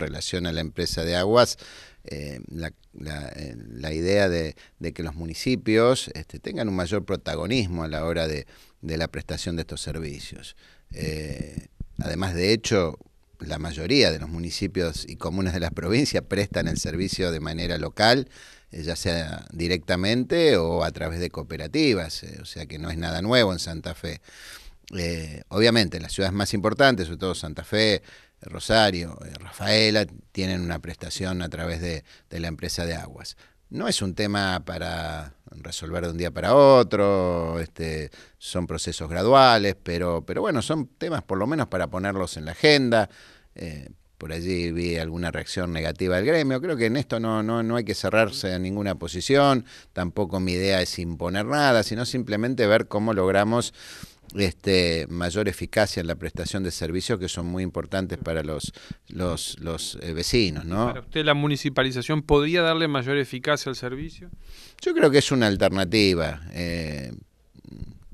relación a la empresa de aguas, eh, eh, la, idea de, que los municipios este, tengan un mayor protagonismo a la hora de, la prestación de estos servicios. Eh, además, de hecho, la mayoría de los municipios y comunas de las provincias prestan el servicio de manera local, ya sea directamente o a través de cooperativas, o sea que no es nada nuevo en Santa Fe. Eh, obviamente, las ciudades más importantes, sobre todo Santa Fe, Rosario, eh, Rafaela, tienen una prestación a través de, la empresa de aguas. No es un tema para resolver de un día para otro, este, son procesos graduales, pero, pero bueno, son temas por lo menos para ponerlos en la agenda. Eh, por allí vi alguna reacción negativa del gremio. Creo que en esto no, no, no hay que cerrarse a ninguna posición, tampoco mi idea es imponer nada, sino simplemente ver cómo logramos este, mayor eficacia en la prestación de servicios que son muy importantes para los, los, eh, vecinos. ¿no? usted la municipalización podría darle mayor eficacia al servicio? Yo creo que es una alternativa. Eh,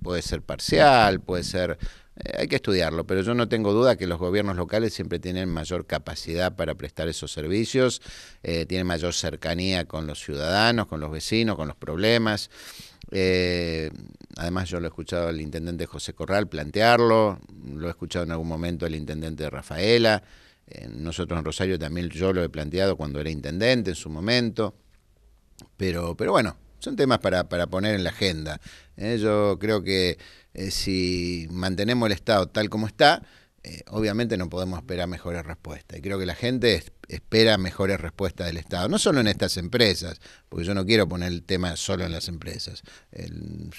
puede ser parcial, puede ser... Eh, hay que estudiarlo, pero yo no tengo duda que los gobiernos locales siempre tienen mayor capacidad para prestar esos servicios, tienen mayor cercanía con los ciudadanos, con los vecinos, con los problemas. Eh, además yo lo he escuchado al intendente José Corral plantearlo, lo he escuchado en algún momento al intendente Rafaela, eh, nosotros en Rosario también yo lo he planteado cuando era intendente en su momento, pero, pero bueno, son temas para, poner en la agenda. ¿eh? yo creo que si mantenemos el Estado tal como está, obviamente no podemos esperar mejores respuestas. Y creo que la gente es espera mejores respuestas del Estado, no solo en estas empresas, porque yo no quiero poner el tema solo en las empresas.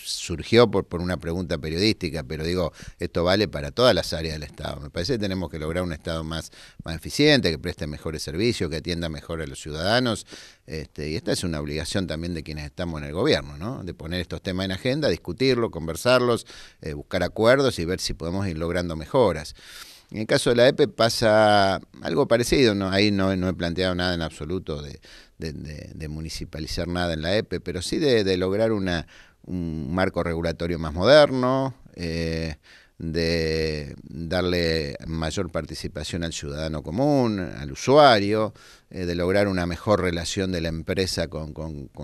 surgió por, por una pregunta periodística, pero digo, esto vale para todas las áreas del Estado. Me parece que tenemos que lograr un Estado más, más eficiente, que preste mejores servicios, que atienda mejor a los ciudadanos, este, y esta es una obligación también de quienes estamos en el gobierno, ¿no? de poner estos temas en agenda, discutirlos, conversarlos, eh, buscar acuerdos y ver si podemos ir logrando mejoras. En el caso de la EPE pasa algo parecido, no, ahí no, he planteado nada en absoluto de, municipalizar nada en la EPE, pero sí de, lograr un marco regulatorio más moderno, eh, de darle mayor participación al ciudadano común, al usuario, eh, de lograr una mejor relación de la empresa con,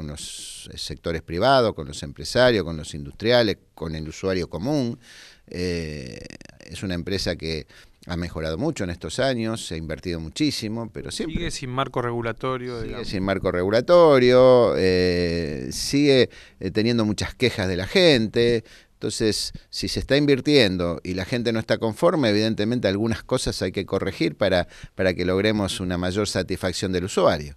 los eh, sectores privados, con los empresarios, con los industriales, con el usuario común. es una empresa que ha mejorado mucho en estos años, se ha invertido muchísimo, pero siempre... Sigue sin marco regulatorio. Sigue sin marco regulatorio, eh, sigue eh, teniendo muchas quejas de la gente. Entonces, si se está invirtiendo y la gente no está conforme, evidentemente algunas cosas hay que corregir para, para que logremos una mayor satisfacción del usuario.